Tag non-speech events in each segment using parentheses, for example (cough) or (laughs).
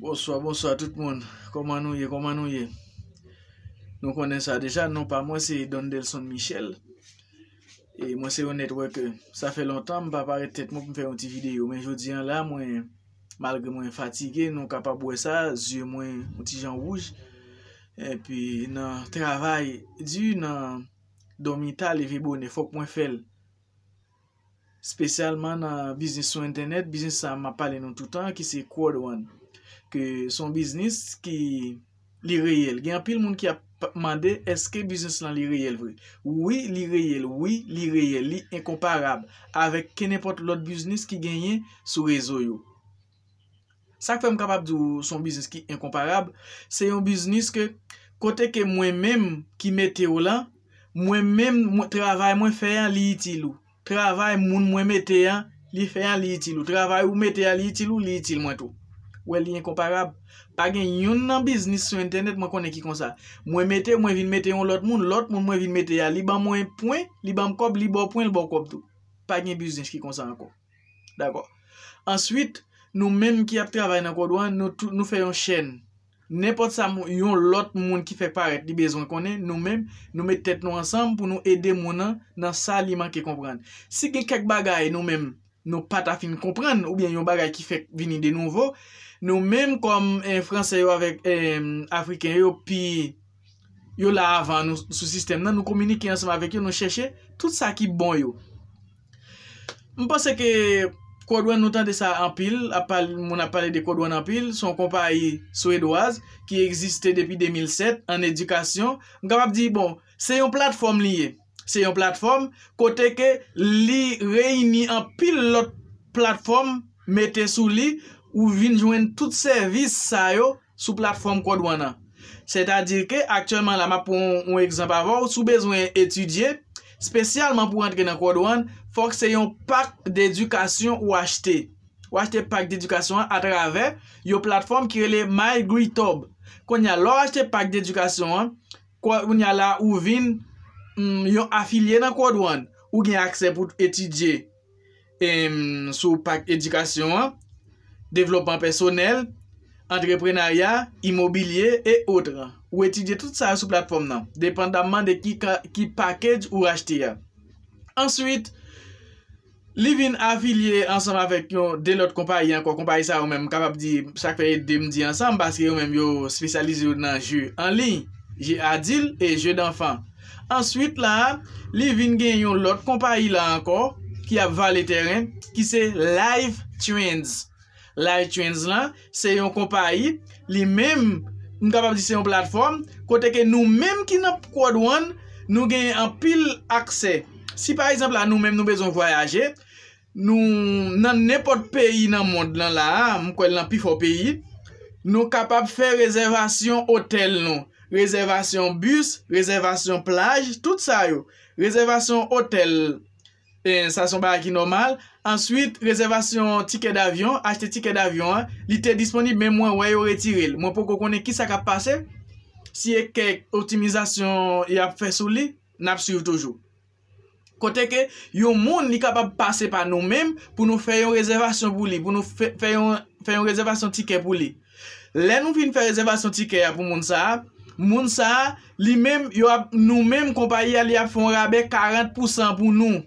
Bonsoi, bonsoi tout moun. Koman nou ye, koman nou ye. Nou konen sa deja, non pa mwen se Don Nelson Michel. E mwen se yon netweke. Sa fe lontan, mba paret tet moun pou mwen fè yon ti video. Men jodi an la mwen, malge mwen fatige, non kapap wè sa, zye mwen mwen ti jan wouj. E pi nan travay, di nan domita le ve bon, ne fòk mwen fèl. Spesyalman nan biznis sou internet, biznis sa mwa pale nou toutan, ki se kouad wan. son biznis ki li reyel. Gen apil moun ki a mande eske biznis lan li reyel vre. Oui, li reyel. Oui, li reyel. Li enkomparab. Avek kenepot lot biznis ki genye sou rezo yo. Sa ke fèm kapab di ou son biznis ki enkomparab se yon biznis ke kote ke mwen mèm ki mette yo la, mwen mèm travay mwen fèyan li itil ou. Travay moun mwen mette yan li fèyan li itil ou. Travay mwen mette yan li itil ou, li itil mwen tou. Ouè li yon komparab. Pag yon nan biznis sou internet, mwen konen ki konsa. Mwen mette, mwen vin mette yon lot moun. Lot moun mwen vin mette yon. Li ban mwen poun, li ban mkob, li bon poun, li bon kob tou. Pag yon biznis ki konsa anko. D'akor. Answit, nou menm ki ap travay nan kodwa, nou fè yon chen. Nen pot sa yon lot moun ki fè paret di bezon konen. Nou menm, nou mette tet nou ansam pou nou ede moun nan sa li manke kompran. Si gen kek bagay nou menm, nou pat afin kompran ou bien yon bagay ki fè vini de nouvo. Nou menm konm e eh, franse yo avèk eh, afriken yo pi yo la avan sou sistem nan nou kominiki ansèm avèk yo nou chèche tout sa ki bon yo. Mwen panse ke kodwen nou tan de sa anpil, moun ap pale de kodwen anpil, son kompa yi swedoaz ki egziste depi 2007 an edikasyon. Mwen kap ap di bon, se yon platform liye, se yon platform kote ke li reyni anpil lot platform mette sou li... ou vin jwen tout servis sa yo sou platform kodwana. Se ta di ke, aktyanman la ma pou yon ekzamp avan, ou sou bezwen etudye, spesyalman pou antre nan kodwana, fok se yon pak d'edukasyon ou achete. Ou achete pak d'edukasyon a trave, yo platform ki rele MyGreetHub. Kon nyalo achete pak d'edukasyon, kon nyalo ou vin mm, yon afilye nan kodwana, ou gen akse pou etudye, sou pak edukasyon an, Devlopman personel, entreprenaryar, immobilier, et autres. Ou etidye tout sa sou platform nan. Dependamment de ki package ou rachete ya. Ensuite, li vin afilier ansanm avèk yon de lot kompayi. Yon kompayi sa ou menm kapap di sakpey de mdi ansanm baske yon menm yo spesyalize yon nan jeu en ligne. Jeu adil et jeu d'enfant. Ensuite la, li vin gen yon lot kompayi la ankor ki ap va le teren ki se Live Trends. L'iTunes lan, se yon kompa yi, li mèm, nou kapap di se yon platform, kote ke nou mèm ki nan Quad One, nou genye an pil akse. Si par exemple, nou mèm nou bezon voyaje, nou nan nepot peyi nan mond lan la, nou kapap fe rezervasyon hotel nou, rezervasyon bus, rezervasyon plaj, tout sa yo, rezervasyon hotel nou. E, Sasyon baraki normal. Ensuite, rezervasyon tiket d'avyon. Achete tiket d'avyon. Li te disponib men mwen wè yo retirel. Mwen pou konen ki sa kap pase. Si ek ke optimizasyon y ap fè sou li, nap siv toujou. Kote ke, yon moun li kap ap pase pa nou men pou nou fè yon rezervasyon pou li. Pou nou fè yon rezervasyon tiket pou li. Len nou fin fè rezervasyon tiket y ap pou moun sa ap. Moun sa ap, li men, nou men kompa y al y ap fon rabe 40% pou nou.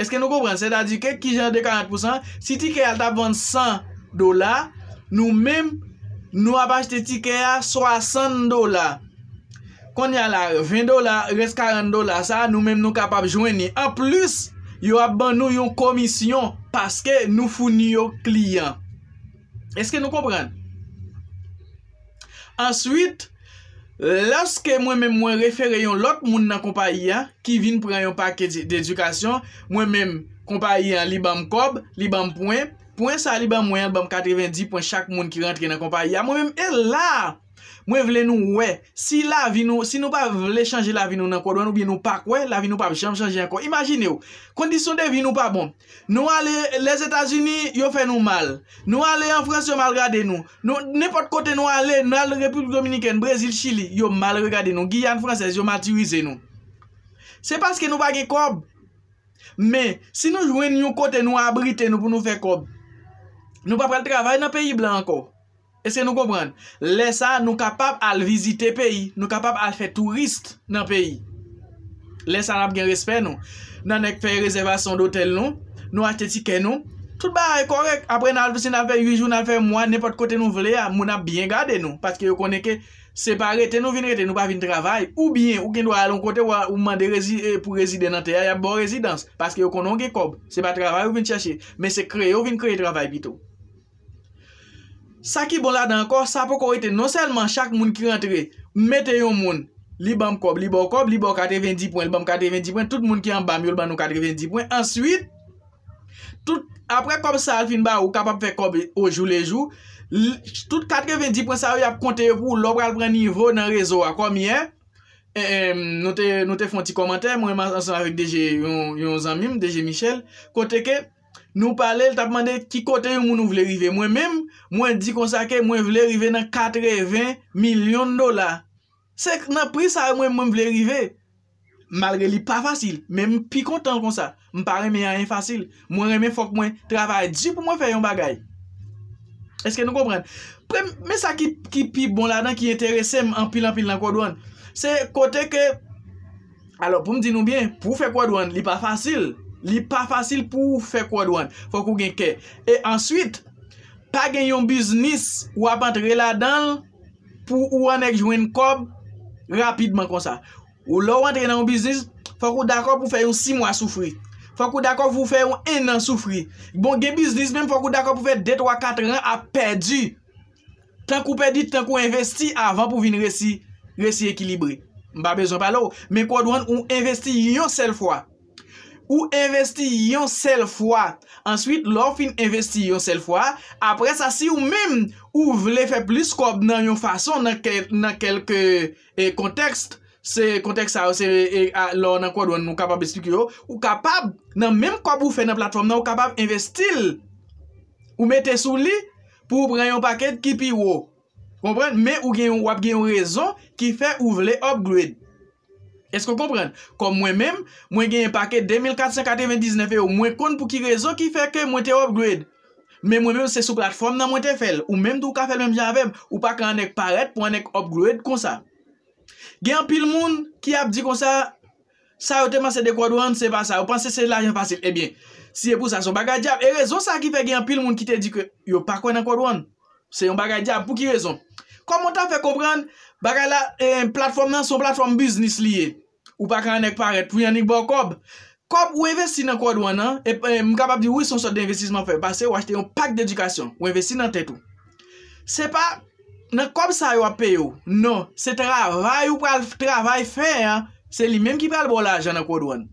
Eske nou kompren? Se ta di ke kijan de 40% Si tike al ta bon 100 dola Nou mem nou apache de tike a 60 dola Kon yalare 20 dola res 40 dola Sa nou mem nou kapap jweni An plus yo ap ban nou yon komisyon Paske nou founi yo kliyan Eske nou kompren? Answit Lanske mwen men mwen refere yon lot moun nan kompa iyan Ki vin pran yon paket de edukasyon Mwen men kompa iyan li bam kob, li bam pwen Pwen sa li bam mwen albam 90 pwen chak moun ki rentre nan kompa iyan Mwen men el la Mwen vle nou we, si la vi nou, si nou pa vle chanje la vi nou nan kodwa nou bi nou pak we, la vi nou pa vle chanje yon kodwa. Imagine ou, kondisyon de vi nou pa bon. Nou ale, les Etats-Unis yon fè nou mal. Nou ale en Frans yo mal gade nou. Nou, nepot kote nou ale, nou ale Republ Dominiken, Brezil, Chili, yon mal gade nou. Guyane Franses yon maturize nou. Se paske nou pa ge kob. Me, si nou jwen yon kote nou abrite nou pou nou fè kob. Nou pa prel travay nan peyi blan an kodwa. Eske nou kompran, lè sa nou kapap al vizite peyi, nou kapap al fè turist nan peyi. Lè sa nap gen respè nou, nan ek fè rezervasyon d'otel nou, nou achte tike nou, tout ba e korek. Apre nan al fè si nan fè yu joun nan fè mwa, nepot kote nou vle ya, moun ap bien gade nou. Paske yo konen ke sepa rete nou vin rete nou pa vin travay, ou bien ou ken do alon kote ou mande eh, pou rezide nan teya ya bon rezidans. Paske yo konen ke kob, sepa travay ou vin chache, men se kre yo vin kre travay pito. Sa ki bon la dan kor, sa pou korite non selman chak moun ki rentre, mette yon moun, li bam kob, li bo kob, li bo kadre 20 pwen, li bam kadre 20 pwen, tout moun ki yon bam, yon ban nou kadre 20 pwen. Ensuite, apre kob sa al fin ba, ou kapap fe kob ou jou le jou, tout kadre 20 pwen sa ou yap konte pou lopre al pre nivou nan rezo akomye, eh, eh, nou te fon ti komante, moun yon zanmim, DG Michel, kote ke... Nou pale l tapman de ki kote yon moun nou vle rive. Mwen menm, mwen di kon sa ke mwen vle rive nan 80 milyon dola. Sek nan pri sa mwen mwen vle rive. Malre li pa fasil, menm pi kontan kon sa. Mpare men yon fasil. Mwen reme fok mwen travay di pou mwen fe yon bagay. Eske nou kompren? Pre, men sa ki pi bon la dan ki enterese m anpil anpil nan kwa douan. Se kote ke... Alo pou m di nou bien, pou fe kwa douan li pa fasil. Li pa fasil pou fè kwa douan. Fòk ou gen kè. E answit, pa gen yon biznis ou ap antre la dan pou ou an ek jwen kob rapidman kon sa. Ou lò ou antre nan yon biznis, fòk ou d'akop pou fè yon 6 mwa soufri. Fòk ou d'akop pou fè yon 1 nan soufri. Bon gen biznis, mèm fòk ou d'akop pou fè 2, 3, 4 an ap pèdi. Tan kou pèdi, tan kou investi avan pou vin resi ekilibri. Mba bezon pa lò. Men kwa douan ou investi yon sel fwa. Ou investi yon sel fwa. Ensuite, lò fin investi yon sel fwa. Apre sa si ou mèm ou vle fè plis kòp nan yon fason nan kelke eh, kontekst. Se kontekst sa ou se eh, lò nan kòp dwen nou kapab espik yo. Ou kapab nan mèm kòp ou fè nan platform nan ou kapab investil. Ou mette sou li pou pran yon paket ki pi yo. Komprende? Mè ou wap gen yon rezon ki fè ou vle upgrade. Esko kompren, kom mwen menm, mwen genye paket 2459 euro, mwen kon pou ki rezon ki fe ke mwen te upgrade. Men mwen menm se sou platform nan mwen te fel, ou menm tou ka fel menm jan avem, ou pa kan anek paret pou anek upgrade kon sa. Gen an pil moun ki ap di kon sa, sa yo temase de kodwan, se pa sa, yo panse se la jen fasil. Ebyen, siye pou sa son bagay diap, e rezon sa ki fe gen an pil moun ki te di ke yo pakwen an kodwan. Se yon bagay diap pou ki rezon. Kom mwen tan fe kompren, bagay la eh, platform nan son platform business liye. Ou pa ka anek paret pou yanik bon kob. Kob ou investi nan kodouan an. E, e mkabab di ou son sot de investisman fe. Pase ou achete yon pak de edikasyon. Ou investi nan tetou. Se pa nan kob sa yo ap pe yo. Non. Se travay ou pravay fe an. Se li menm ki pral bon la ajan nan kodouan.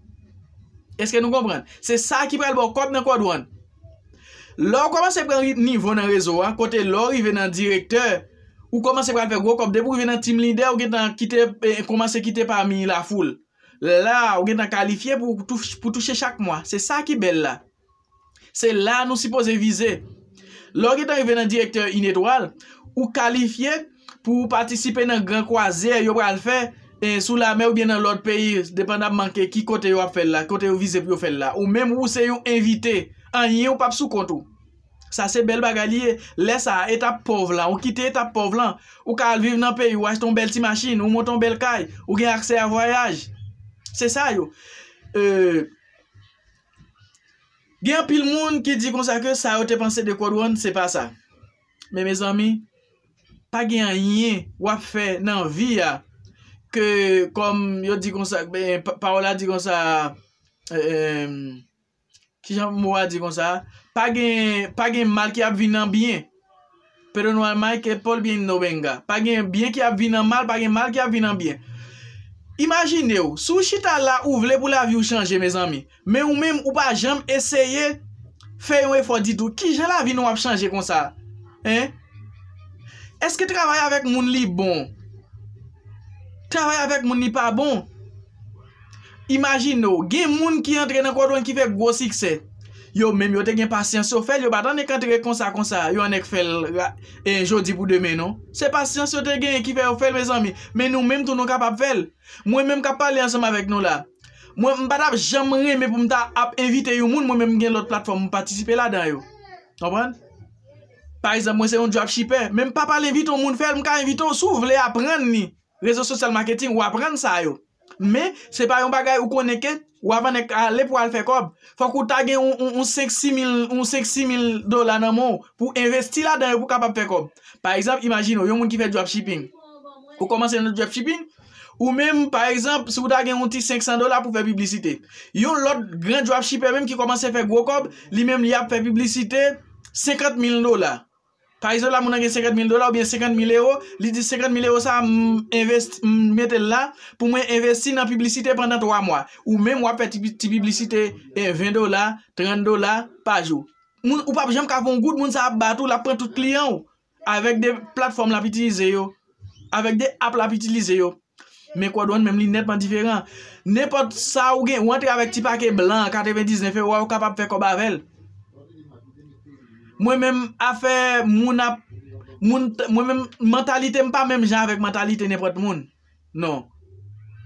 Eske nou kompren? Se sa ki pral bon kob nan kodouan. Lò koman se pren nivou nan rezo an. Kote lò rive nan direktèr. Ou komanse pral fè Gokop, debou kwen nan tim linde, ou gen tan kite, eh, komanse kite pa mi la foul. La, ou gen tan kalifiè pou touche chak mwa. Se sa ki bel la. Se la nou si pose vize. Lo gen tan kwen nan direktèr inetwal, ou kalifiè pou patisipe nan gran kwa zè, yo pral fè, eh, sou la mè ou gen nan lòt peyi, depan da manke ki kote yo ap fè la, kote yo vize pou yo fè la. Ou mèm ou se yo invite, anye ou pap sou kontou. Sa se bel bagaliye lesa etap pov lan. Ou kite etap pov lan. Ou kal viv nan peyi. Ou ashton bel ti machin. Ou moton bel kay. Ou gen akse euh, a voyaj. Se sa yo. Gen pil moun ki di konsa ke sa yo te panse de koron se pa sa. Me me zami. Pa gen yinye wap fe nan vi ya. Ke kom yo di konsa. Ben pa wala di konsa. Ki jan mwa di konsa. Pa gen mal ki ap vinan byen. Peronwa Mike et Paul bin nou benga. Pa gen bien ki ap vinan mal, pa gen mal ki ap vinan byen. Imagine yo, sou chita la ou vle pou la vi ou chanje, mes ami. Men ou men ou pa jem eseye, fey ou e fò ditou. Ki jen la vi nou ap chanje kon sa? Eske travay avèk moun li bon? Travay avèk moun li pa bon? Imagine yo, gen moun ki entre nan kodwen ki fe gwo sikse. Yo menm yo te gen pasyans yo fel, yo badan ne kantere konsa konsa, yo anek fel en jodi pou demen non. Se pasyans yo te gen ekife yo fel me zanmi, men nou menm tou nou kapap fel. Mwen menm kap pale ansam avek nou la. Mwen mbada jemre menm pou mta ap evite yo moun, mwen menm gen lot platform mwen patisipe la dan yo. Topan? Parizan mwen se yon dropshiper, menm pa pale evite yo moun fel, mwen ka evite yo sou vle apren ni. Rezo sosyal marketing wapren sa yo. Mè, se pa yon bagay ou koneke, ou avan le pou al fè kob, fòk ou tagè yon 5-6 mil dola nan mò, pou investi la dan yon pou kapap fè kob. Par exemple, imagino, yon moun ki fè dropshipping, pou komanse yon dropshipping, ou mèm, par exemple, se ou tagè yon ti 500 dola pou fè publicite, yon lot gran dropshipper mèm ki komanse fè kwo kob, li mèm li ap fè publicite 50 mil dola. Ta iso la moun an gen 50.000 dola ou bie 50.000 euro, li di 50.000 euro sa mwete la pou mwen investi nan publicite pandan 3 mwa. Ou mwen mwap pe ti publicite eh, 20 dola, 30 dola, pa jou. Moun upap jem ka fon gout moun sa ap batou la pen tout kliyan ou, avek de platform la pi itilize yo, avek de app la pi itilize yo. Men kwa doan men li netman diferan. Nen pot sa ou gen wante avek ti pake blan, kate ven dizen fe waw kapap fe kobabel. Mwen men afe, mwen ap, mwen men mentalite, mwen pa men jen avèk mentalite, nepot moun. Non.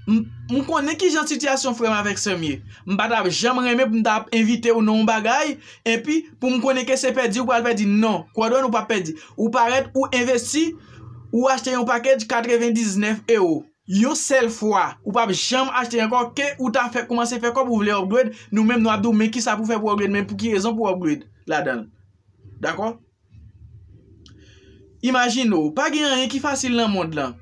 Mwen konen ki jen sityasyon frèm avèk semyè. Mwen pa tabe jen mwen remè pou mwen ta ap invite ou nou non e m bagay, epi pou mwen konen ke se pedi ou kwa alpe di, non. Kwa don ou pa pedi. Ou paret ou investi ou achte yon pakèd 99 euro. Yo sel fwa. Ou pa be jen achte yon kwa ke ou ta fè, koman se fè kwa pou vle upgrade, nou men mwen ap do men ki sa pou fè pro upgrade men pou ki rezon pou upgrade la dan. D'akon? Imagin nou, pa gen yon yon ki fasil nan moun lan.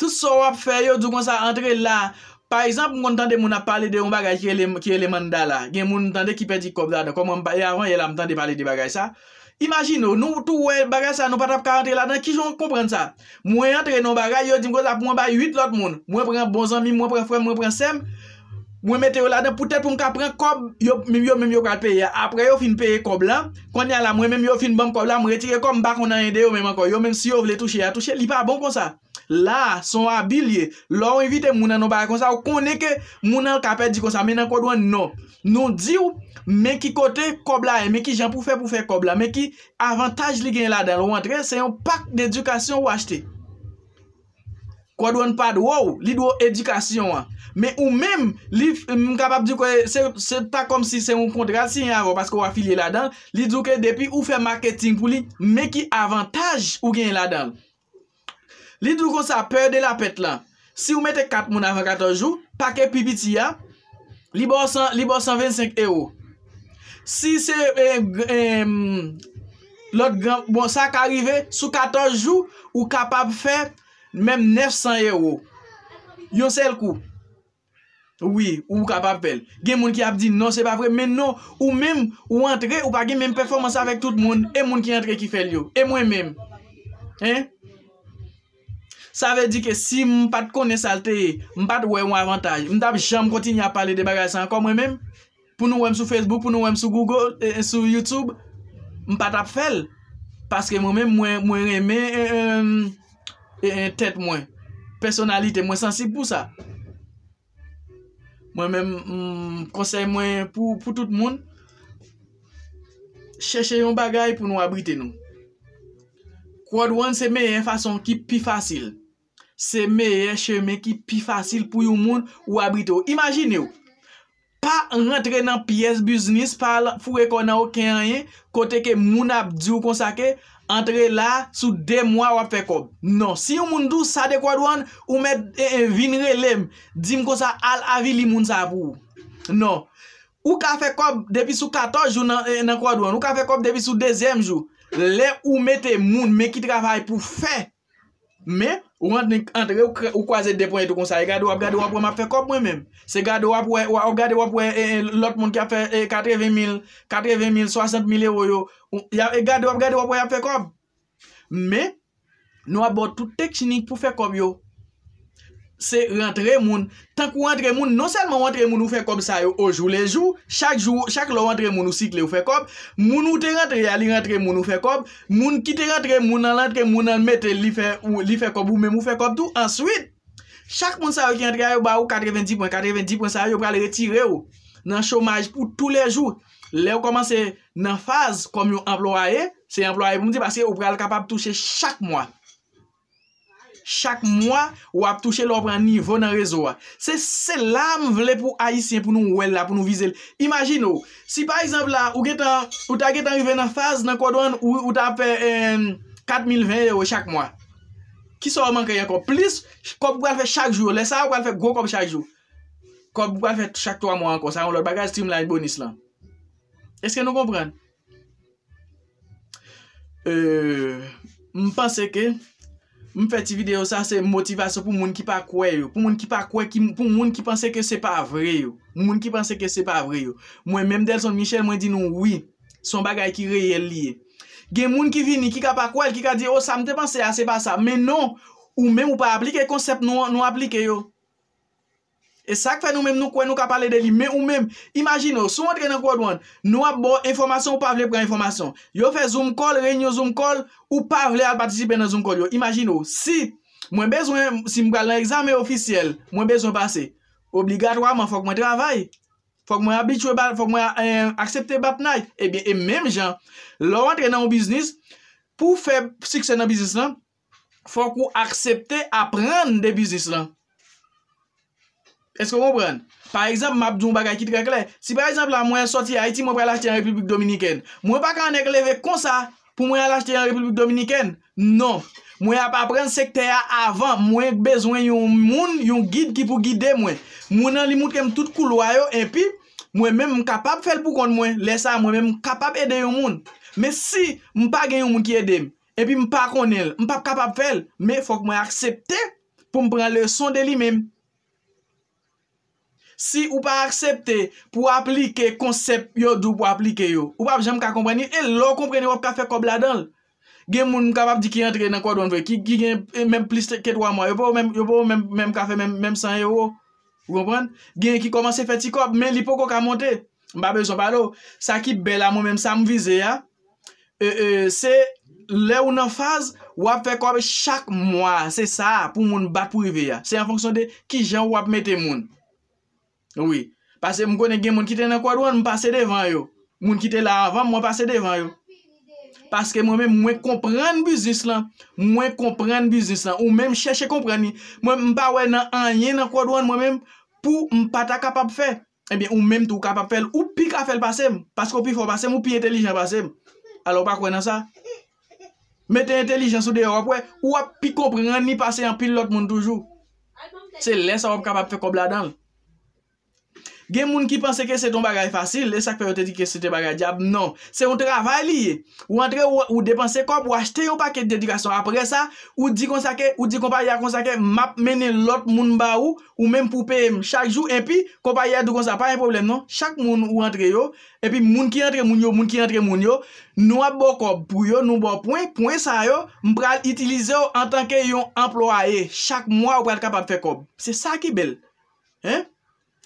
Tou so wap fe, yon djou kon sa entre la. Par exemple, moun tante moun ap pale de yon bagay ki e le manda la. Gen moun tante ki pe di kob la. D'akon, moun bayan yon la, moun tante pale de bagay sa. Imagin nou, nou tou wep bagay sa, nou patap ka entre la. Dan ki joun kompren sa? Mwen entre nan bagay, yon djou kon sa moun bay 8 lot moun. Mwen pren bon zanmi, mwen pren frem, mwen pren sem. Mwen mette yo la den, pou tèl pou mwen kapren kob, yo mwen yo mwen yo prate peye, apre yo fin peye kob la, kon yal la mwen mwen yo fin bom kob la, mwen retire kob, mwen bako nan yende yo mwen man kon, yo mwen si yo vle touche ya touche, li pa bon kon sa. La, son wabiliye, lo yon invite mwen anon baya kon sa, ou kon eke mwen anon kapè di kon sa, men anon kodwen non. Non di ou, men ki kote kob la e, men ki jan pou fè pou fè kob la, men ki avantaj li gen la den, ou antre se yon pak d'edukasyon ou achete. Kwa dou an pad wou, li dou edukasyon an. Me ou mem, li m kapap di kwe, se ta kom si se moun kontrat si yon avon, paske wafili la dan, li dou ke depi ou fe marketing pou li, me ki avantaj ou gen la dan. Li dou kon sa per de la pet lan. Si ou mette 4 moun avon 14 jou, pakke pipiti ya, li bon 125 euro. Si se, e, e, lot gran, bon sa ka rive, sou 14 jou, ou kapap fe... Mèm 900 euro. Yon sel kou. Oui, ou kapa apel. Gen moun ki ap di, non, se pa vre, men non. Ou mèm, ou antre, ou pa gen mèm performans avèk tout moun, e moun ki antre ki fel yo. E mwen mèm. Sa vè di ke si mwen pat kone salte, mwen pat wè mwen avantaj. Mwen tap jam kontini ap pale de bagaj san, kon mwen mèm. Poun nou wèm sou Facebook, pou nou wèm sou Google, sou YouTube, mwen pat ap fel. Paske mwen mèm mwen remè, mwen mèm, E en tèt mwen, personalite mwen sensib pou sa. Mwen men konsey hmm, mwen pou tout moun. Cheche yon bagay pou nou abrite nou. Kwa dwan se meyen fason ki pi fasil. Se meyen che men ki pi fasil pou yon moun ou abrite ou. Imagine ou. Pa rentre nan piyes biznis, pa fure konan ou ken anyen. Kote ke moun ap di ou konsake. entre la sou de mwa wap fe kob. Non. Si yon moun dou sa de kwa douan, ou met eh, eh, vinre lem, dim ko sa al avi li moun sa pou. Non. Ou ka fe kob depi sou 14 jou nan eh, kwa douan, ou ka fe kob depi sou 2e jou, le ou mette moun me ki travay pou fe. Me, Ou antre ou kwaze depwen etou konsa. E gade wap, gade wap wè m ap fè kop wè mèm. Se gade wap wè, wap gade wap wè lòt moun ki ap fè 40.000, 40.000, 60.000 euro yo. E gade wap, gade wap wè ap fè kop. Mè, nou ap bò tout tek chini pou fè kop yo. Se rentre moun, tank ou rentre moun, non selman ou rentre moun ou fekob sa yo ojou le jou, chak lò rentre moun ou sikle ou fekob, moun ou te rentre ya li rentre moun ou fekob, moun ki te rentre moun nan rentre moun nan mette li fekob ou mèm ou fekob tou, answit, chak moun sa yo ki rentre ya yo ba ou 90 pwen, 90 pwen sa yo pral retire yo nan chomaj pou tou le jou, le yo komanse nan faz kom yo emplo a ye, se emplo a ye pou mdi basi yo pral kapab touche chak mwa. chak mwa wap touche lopran nivou nan rezo wap. Se se la m vle pou aisyen pou nou wèl la, pou nou vize lopran. Imagin ou, si pa exemple la, ou ta get anrive nan faz nan kodwan, ou ta apè 4.020 euro chak mwa. Ki sa waman kre yanko? Plis, kop pou wale fè chak jwou. Lesa wale fè go kop chak jwou. Kop pou wale fè chak 3 mwa anko. Sa yon lop bagaj streamline bonus lan. Eske nou kompren? M euh, panse ke... Mwen fè ti video sa, se motivasyon pou moun ki pa kwe yo. Pou moun ki pa kwe, pou moun ki panse ke se pa vre yo. Moun ki panse ke se pa vre yo. Mwen menm del son Michel, mwen di nou, oui, son bagay ki reyel liye. Gen moun ki vini, ki ka pa kwe, ki ka di, oh sa mte panse ya, se pa sa. Menon, ou menm ou pa aplike, konsep nou aplike yo. E sak fè nou mèm nou kwen nou ka pale deli, mè ou mèm. Imagin ou, sou mwen tre nan kod wan, nou ap bo informasyon ou pa vle pre informasyon. Yo fè zoom call, renyo zoom call, ou pa vle al patisipe nan zoom call yo. Imagin ou, si mwen bezwen, si mwen kal nan examen ofisiyel, mwen bezwen pase, obligatoyman fòk mwen travay, fòk mwen abitwè bal, fòk mwen eh, akseptè bap nay. Eh e bè, e mèm jan, lò mwen tre nan ou biznis, pou fè sikse nan biznis lan, fòk mwen akseptè apren de biznis lan. Esko moun pren? Par exemple, map djoumba gaki trik lè. Si par exemple, la mwen sorti Haiti, mwen pre l'achete yon Republik Dominikèn. Mwen pa kan ek leve konsa pou mwen l'achete yon Republik Dominikèn? Non. Mwen pa pren sekte ya avan. Mwen bezwen yon moun, yon gid ki pou gidè mwen. Mwen nan li mout kem tout kou loyo. E pi, mwen men m kapap fel pou kont mwen. Lè sa, mwen men m kapap edè yon moun. Me si, mwen pa gen yon moun ki edèm. E pi, mwen pa konel. Mwen pa kapap fel. Me fok mwen akseptè pou mwen pren le son de li Si ou pa aksepte pou aplike konsep yo dou pou aplike yo. Ou pa jen m ka kompreni, e lò kompreni wap ka fe kob la donl. Gen moun m kapap di ki entre nan kwa don ve. Ki gen e menm pliste ke 3 mwa. Yo pou menm ka fe menm 100 euro. Ou kompren? Gen ki komanse fe ti kob, menm lipo ko ka monte. M ba bezon pa lò. Sa ki bela moun menm sa m vize ya. E, e, se le ou nan faz, wap fe kob chak mwa. Se sa pou moun bat pou vive ya. Se an fonksyon de ki jen wap mette moun. Oui, parce m konen gen moun kite nan kwa douan m passe devan yo Moun kite la avan m wap passe devan yo Parce ke mwen mwen komprende biznis lan Mwen komprende biznis lan Ou mwen m cheche komprende ni Mwen m ba wè nan anye nan kwa douan mwen m Pou m pata kapap fè Ebyen ou m menm tou kapap fè l Ou pi kapap fè l passem Parce ko pi fò passem ou pi intelijen passem Alo wap akwenan sa Meten intelijen sou dey wap wè Ou wap pi komprende ni passem An pi l ot moun toujou Se lè sa wap kapap fè kob la dan l Gen moun ki panse ke se ton bagay fasil, e sak pe yo te di ke se te bagay djab, non. Se yon travali ye. Ou antre ou depanse kop, ou achte yo paket dedikasyon. Apre sa, ou di kompa ya konsake, map mene lot moun ba ou, ou men poupe chak jou, epi kompa ya dukonsa, pa yon problem, non. Chak moun ou antre yo, epi moun ki antre moun yo, moun ki antre moun yo, nou ap bo kop, bou yo, nou bo pwen, pwen sa yo, mpral itilize yo an tanke yon emplo a ye. Chak mwa ou pral kapab fe kop. Se sa ki bel.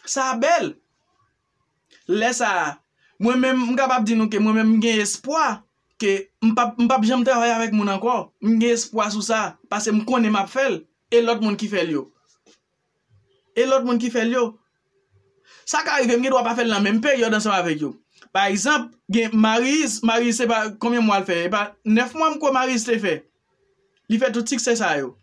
Sa bel. Le sa. Mwen men mga bab di nou ke mwen men mgen espwa. Ke m pap jem te ray avèk moun anko. M gen espwa sou sa. Pase m konen map fel. E lot moun ki fel yo. E lot moun ki fel yo. Sa ka arrive mwen mwen dwa pa fel nan men pe yo dansan avèk yo. Par exemple. Marise. Marise se ba konyen mwa l fè. E ba nef mwa mko Marise te fè. Li fè toutik se sa yo.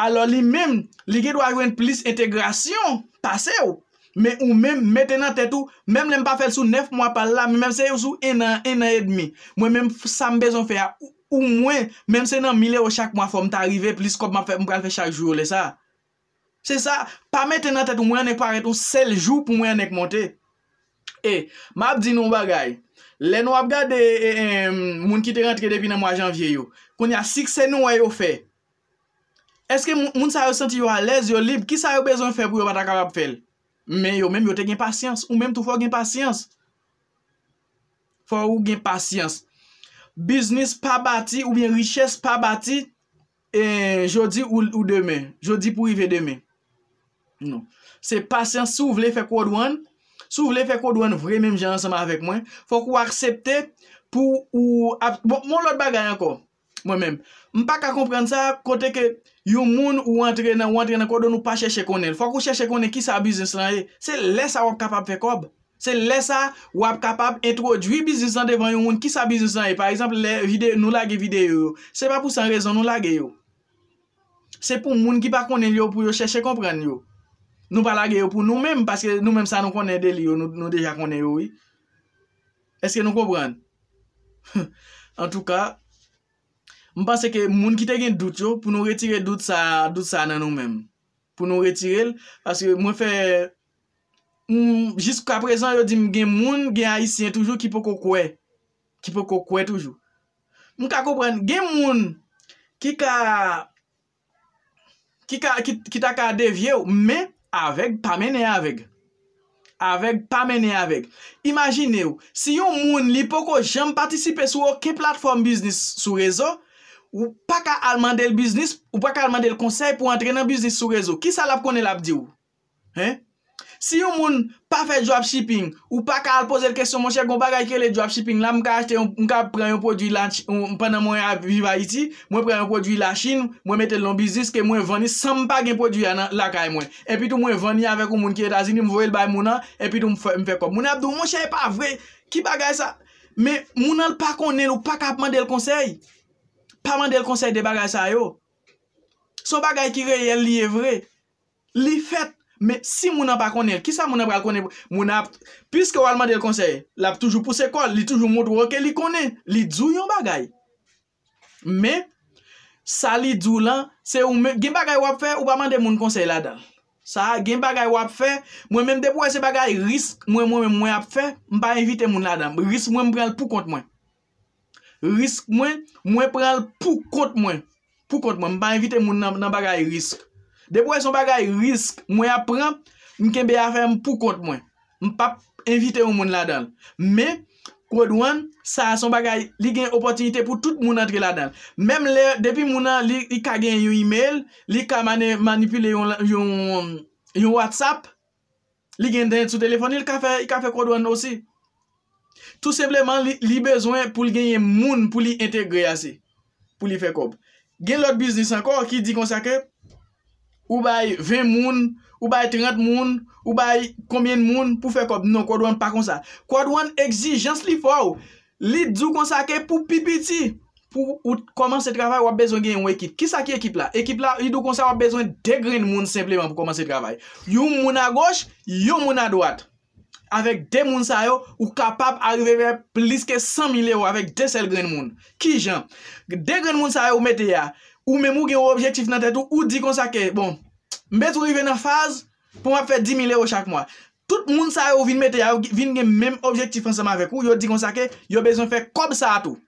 Alors li men. Li gen dwa rwen plis integrasyon. Pase ou, me ou men mette nan tet ou, men men pa fel sou nef mwa pala, men men se ou sou en an, en an et demi. Mwen men sa mbezon fe a, ou mwen, men se nan mile ou chak mwa fwa mta rive, plis kop mwa pral fe chak jwole sa. Se sa, pa mette nan tet ou, mwen nek paret ou sel jwop mwen nek monte. E, eh, map di nou bagay, le nou ap gade eh, eh, moun ki te rentre depi nan mwa janvye yo, koun ya sixen nou a yo fey. Eske moun sa yo senti yo alez, yo lib, ki sa yo bezon fe pou yo batakal ap fel? Men yo menm yo te gen pasyans, ou menm tou fò gen pasyans. Fò ou gen pasyans. Biznis pa bati ou bien riches pa bati, e, jodi ou deme, jodi pou ive deme. Non. Se pasyans sou vle fe kwa dwan, sou vle fe kwa dwan vre menm jansama avek mwen, fò kwa aksepte pou ou... Bon, moun lot bagay anko, mwen menm. M pa ka komprende sa kote ke... Yon moun ou antre nan kodo nou pa chèche konen. Fwa kou chèche konen ki sa biznis lan e. Se lè sa wap kapap fe kob. Se lè sa wap kapap etro dwi biznis lan devan yon moun ki sa biznis lan e. Par exemple nou lage videyo yo. Se pa pou san rezon nou lage yo. Se pou moun ki pa konen yo pou yo chèche kompran yo. Nou pa lage yo pou nou mèm. Paske nou mèm sa nou konen deli yo. Nou deja konen yo. Eske nou kompran? (laughs) En tout ka... Mwen panse ke moun ki te gen dout yo pou nou retire dout sa nan nou menm. Pou nou retire l, aske mwen fe, jis kwa prezant yo dim gen moun gen ayisyen toujou ki pou kou kwe. Ki pou kou kwe toujou. Mwen ka kou pren, gen moun ki ka, ki ta ka devye ou, men avek, pa mene avek. Avek, pa mene avek. Imagine ou, si yon moun li pou ko jem patisipe sou ou ke platform biznis sou rezo, Ou pa ka alman de l'biznis, ou pa ka alman de l'konsey pou entre nan biznis sou rezo. Ki sa l ap konen l ap di ou? Si yon moun pa fe dropshipping, ou pa ka alpoze l kesyon, moun chèk goun bagay ke le dropshipping, la mwen ka pre yon prodwi la chine, mwen pre yon prodwi la chine, mwen mette l lon biznis ke mwen veni san mwen pag yon prodwi la kay e mwen. E pi tou mwen veni avek yon moun ki etazini, mwen vwe l bay moun an, e pi tou mwen fe kop. Moun ap di ou, moun chèk e pa vwe, ki bagay sa? Men, moun alpa konen ou pa ka ap man de l konsey, pa man del konsey de bagay sa yo. So bagay ki reyel li evre, li fet, men si moun an pa konel, ki sa moun an pral konel, moun ap, piske wal man del konsey, l ap toujou pou sekol, li toujou moun dwo ke li konen, li djou yon bagay. Men, sa li djou lan, se ou men, gen bagay wap fe, ou pa man del moun konsey la dan. Sa, gen bagay wap fe, mwen men depo ese bagay, risk mwen mwen mwen ap fe, mwen pa evite moun la dan, risk mwen mwen pral pou kont mwen. Risk mwen, mwen prel pou kote mwen. Pou kote mwen, mwen pa invite moun nan bagay risk. Depo e son bagay risk, mwen apren, mwen kembe afer mwen pou kote mwen. Mwen pa invite moun la dal. Me, kodouan, sa son bagay, li gen opotinite pou tout moun atre la dal. Mem le, depi mounan, li ka gen yon email, li ka manipile yon WhatsApp, li gen den sou telefon, li ka fe kodouan osi. Tou sepleman li bezwen pou genye moun pou li entegre ase Pou li fekob Gen lot bisnis ankor ki di konsake Ou bay 20 moun, ou bay 30 moun, ou bay komyen moun pou fekob Non kwa doan pa konsa Kwa doan exijans li faw Li do konsake pou pipiti Pou komanse travay wap bezwen genye un ekip Kisa ki ekip la? Ekip la yi do konsa wap bezwen degren moun sepleman pou komanse travay Yon moun a goch, yon moun a dwat avèk de moun sa yo, ou kapap agreve pliske 100.000 euro avèk de sel gren moun. Ki jan, de gren moun sa yo ou mette ya, ou mè mou gen ou objektif nan tè tou, ou di kon sa ke, bon, mbè tou li ven nan faz, pou mè ap fè 10.000 euro chak mwa. Tout moun sa yo ou vin mette ya, ou vin gen mèm objektif ansama avèk ou, yo di kon sa ke, yo bezon fè kob sa a tou.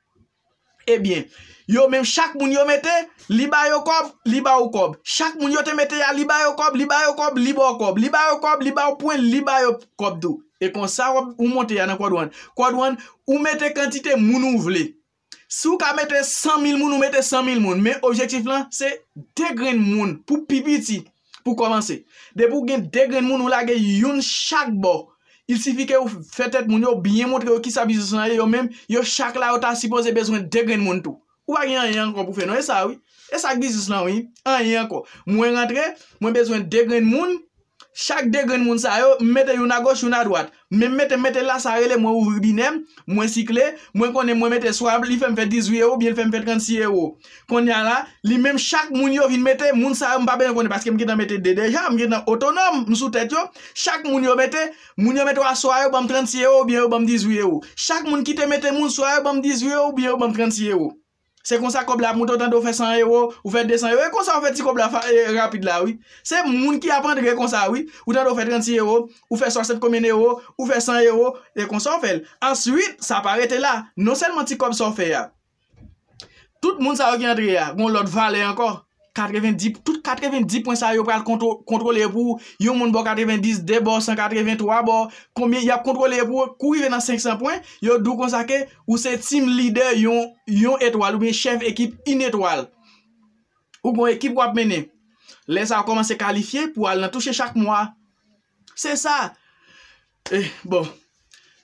Ebyen, yo mèm chak moun yo mette, liba yo kob, liba yo kob. Chak moun yo te mette ya, liba yo kob, liba yo kob, liba yo kob. Liba yo kob, E kon sa ou monte ya nan kwa douan Kwa douan ou mette kantite moun ou vle Sou ka mette 100.000 moun ou mette 100.000 moun Men objektif lan se degren moun pou pipiti pou komanse De pou gen degren moun ou la gen yon chak bo Il sifi ke ou fetet moun yo bie montre yo ki sa bizis nan yo men Yo chak la yo ta sipose bezwen degren moun tou Ou wak gen yon yon kon pou fe non E sa wii E sa bizis nan wii An yon kon Mwen rentre Mwen bezwen degren moun Chak degren moun sa yo, mwete yon a goch, yon a dwat. Mwen mwete mwete la sa yo le mwen ouvir binem, mwen sikle, mwen konen mwen mwete swab li fem fet 10 euro, bwen fem fet 36 euro. Kon yana, li menm chak moun yo vinmete, moun sa yo mpa ben konen, paske mwen gen nan mwete dede, jan mwen gen nan otonom msou tet yo. Chak moun yo mwete, moun yo mwete wa swab bwen 36 euro, bwen fem fet 36 euro. Chak moun kite mwete moun swab bwen 36 euro, bwen fem fet 36 euro. Se kon sa kob la euh, moun tan do fè 100 euro ou fè 200 euro e kon sa fè ti kob la fè rapide la wè. Se moun ki apandre kon sa wè, ou tan do fè 36 euro, ou fè 67 komen euro, ou fè 100 euro e kon sa fè. Answit, sa parete la, nou selman ti kob sa fè ya. Tout moun sa okyandre ya, moun lot valè ankon. 90, tout 90 pwen sa yo pral kontrole pou, yon moun bò 90, debò, 193 bò, koumye yap kontrole pou, kou yon vè nan 500 pwen, yo dò kon sa ke, ou se team leader yon etwal, ou mè chef ekip in etwal, ou mè ekip wap mène, lè sa wakoman se kalifiye, pou al nan touche chak mwa, se sa, e, eh, bon,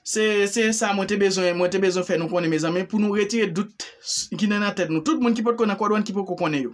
se, se sa, mwen te bezon, mwen te bezon fè, nou konè me zan, mè pou nou retire dout, ki nan nan tèt nou, tout moun ki pot konè, kwa dwan ki pot konè yo,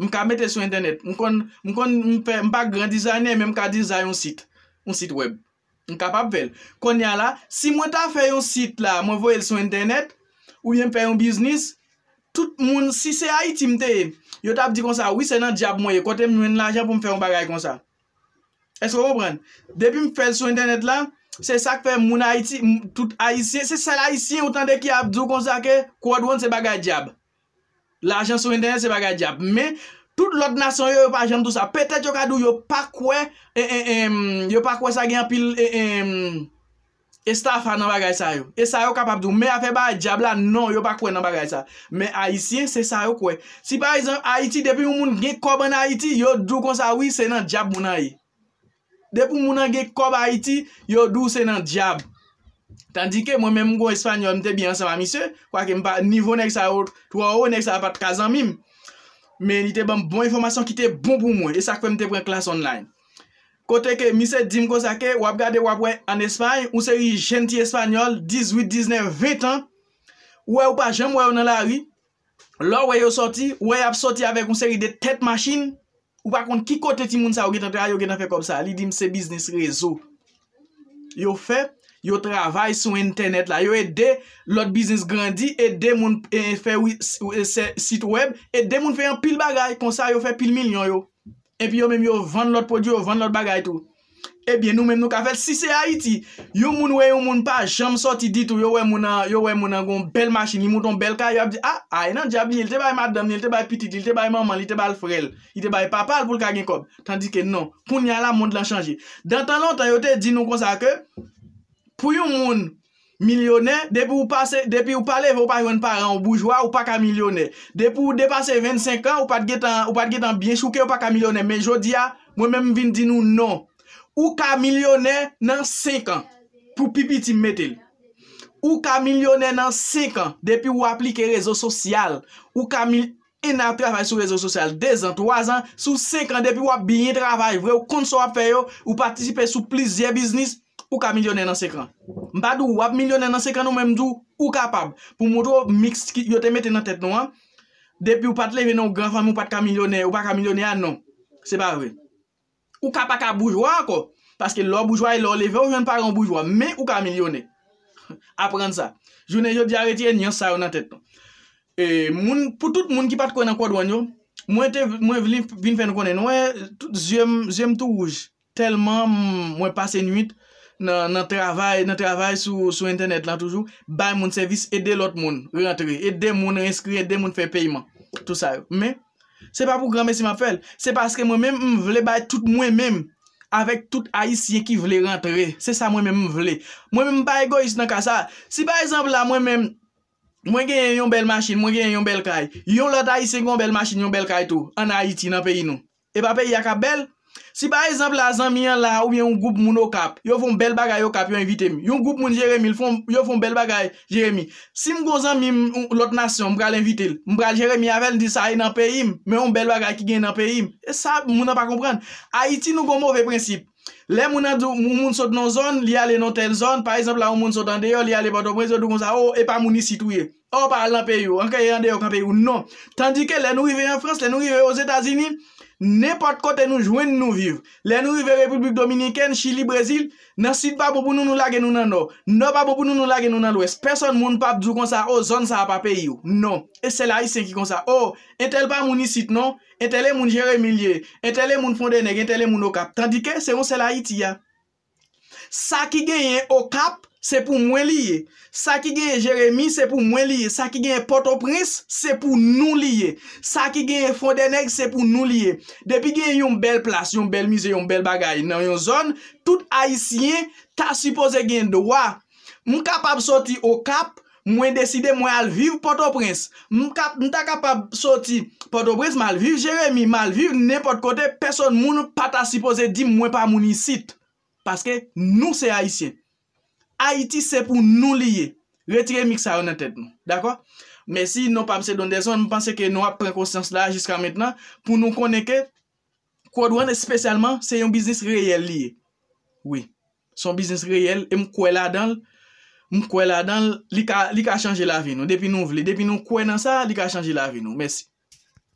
Mwen ka mette sou internet. Mwen kon, mwen kon, mwen fe, mwen pa gran dizayne, men mwen ka dizay yon sit. Yon sit web. Mwen kapap vel. Kon yon la, si mwen ta fe yon sit la, mwen vo el sou internet, ou yon fe yon biznis, tout moun, si se IT mte, yon ta ap di konsa, wis enan diyab mwen, kote mwen lanjap mwen fe yon bagay konsa. Esko mwen pren? Depi mwen fel sou internet la, se sak fe moun IT, tout IT, se sel IT, yon ten de ki ap do konsa ke, kwa dwen se bagay diyab. La ajan sou enten se bagay jab. Men, tout lot nasyon yo yo pa ajan tout sa. Petet yo ka do yo pa kwe, eh, eh, eh, mm, yo pa kwe sa gen apil, e mm, staffan ah, nan bagay sa yo. E sa yo kapap do. Men afe ba jab la, non yo pa kwe nan bagay sa. Men aisyen se sa yo kwe. Si pa a iti, depi moun gen kob an a iti, yo do kon sa wii, se nan jab moun an yi. Depi moun an gen kob a iti, yo do se nan jab. Tandike mwen mwen mwen mwen espanyol mwen te biyan seman misye. Kwa ke mwen pa nivou nek sa ou. Tou a ou nek sa apat kazan mim. Men ite ban bon informasyon ki te bon pou mwen. E sa kwen mwen te pren klas online. Kote ke misye dim ko sa ke. Wap gade wap wè an espany. Un seri jenti espanyol. 18, 19, 20 an. Ouè ou pa jem wè ou nan la ri. Lò wè yo sorti. Ouè ap sorti avèk un seri de tet machine. Ou pa kon ki kote ti moun sa ou. A yo genan fe kom sa. Li dim se biznis rezo. Yo feb. yo travay sou internet la, yo e de lot biznes grandi, wi, e de moun fè sit web, e de moun fè yon pil bagay, konsa yo fè pil milyon yo, e pi yo mèm yo van lot podyo, van lot bagay tou, e biye nou mèm nou ka fel, si se a iti, yo moun wey ou moun pa, jam soti ditou, yo wey moun an goun bel machini, moun ton bel ka, yo ap di, a, ah, a, ah, yon e an jab ni, yon te bay maddam, yon te bay pititi, yon te bay mamman, yon te bay al frel, yon te bay papal non, pou l kagen kob, tandi ke nou, koun yala moun Pou yon moun milyonè, depi ou palev ou pa yon paran ou boujwa ou pa kamilyonè. Depi ou depase 25 an ou pa dgetan biensouke ou pa kamilyonè. Men jodi ya, mwen men vin di nou non. Ou kamilyonè nan 5 an pou pipiti metel. Ou kamilyonè nan 5 an depi ou aplike rezo sosyal. Ou kamilyonè nan 5 an depi ou aplike rezo sosyal. Ou ka milyonè nan sekran. Mpa dou wap milyonè nan sekran ou mè mdou ou kapab. Pou mwotou mix ki yo te mette nan tèt nou an. Depi ou pat leve nan ou gran fami ou pat ka milyonè ou pa ka milyonè an non. Se pa vre. Ou kapak a boujwa an ko. Paske lor boujwa e lor leve ou jwen paran boujwa. Mè ou ka milyonè. (laughs) Aprende sa. Jounè yo diare tiye nyan sa ou nan tèt nou. E, pou tout moun ki pat konan kwa dwen yo. Mwen te, mwen vin fè nou konan. Mwen jèm tou ruj. Telman mwen pase nwit. nan travay sou internet lan toujou, bay moun servis, ede lot moun rentre, ede moun reskri, ede moun fe peyman, tout sa. Men, se pa pou grame si ma fel, se paske mwen men m vle bay tout mwen men, avèk tout Haitien ki vle rentre, se sa mwen men m vle. Mwen men m bay egoist nan ka sa, si par exemple la mwen men, mwen gen yon bel machin, mwen gen yon bel kay, yon lot Haitien yon bel machin, yon bel kay tou, an Haiti nan peyi nou, e pa peyi yaka bel? Si par exemple la zan mi an la ou mi an un goup moun okap Yo foun bel bagay okap yo invite mi Yon goup moun Jeremy, yo foun bel bagay Jeremy Si m goun zan mi lot nasyon, m bral invite li M bral Jeremy avèl di sa inan pe im Me yon bel bagay ki gen inan pe im E sa moun an pa kompran Haiti nou goun mou ve prinsip Le moun an doun, moun moun sot nan zon Li ale nan ten zon Par exemple la moun oh, moun sot an deyo Li ale bado mwen sot doun goun zan O, e pa mouni sitouye O, pa al nan pe yon Anke yon deyo kan pe yon, non Tandike le nou rive yon Ne port kote nou jwen nou viv. Le nou vive Republik Dominiken, Chile, Brazil, nan sit pa bobo nou nou lage nou nan nou. Non pa bobo nou nou lage nou nan lwes. Person moun pap djou konsa, o, zon sa pa peyi ou. Non. E se la yi sen ki konsa, o, entel pa mouni sit non, entele moun jere milye, entele moun fonde neg, entele moun okap. Tandike, se yon se la yi ti ya. Sa ki genye Okap, se pou mwen liye. Sa ki genye Jeremie, se pou mwen liye. Sa ki genye Port-au-Prince, se pou nou liye. Sa ki genye Fondenec, se pou nou liye. Depi genye yon bel plas, yon bel mise, yon bel bagay nan yon zon, tout Haitien ta suppose genye dowa. Mwen kapab soti Okap, mwen deside mwen alviv Port-au-Prince. Mwen kapab soti Port-au-Prince, malviv Jeremie. Malviv, nepot kote, person moun pa ta suppose di mwen pa moun isit. Paske nou se Haitien. Haiti se pou nou liye. Retire mik sa ou nan tèt nou. D'akwa? Mèsi, nou pa mse don de zon. Mpense ke nou ap pren konsens la jiska mètna. Pou nou koneke. Kwa dwan espesyalman se yon biznis reyel liye. Oui. Son biznis reyel. E mkwe la danl. Mkwe la danl. Li ka chanje la vi nou. Depi nou vle. Depi nou kwen nan sa, li ka chanje la vi nou. Mèsi.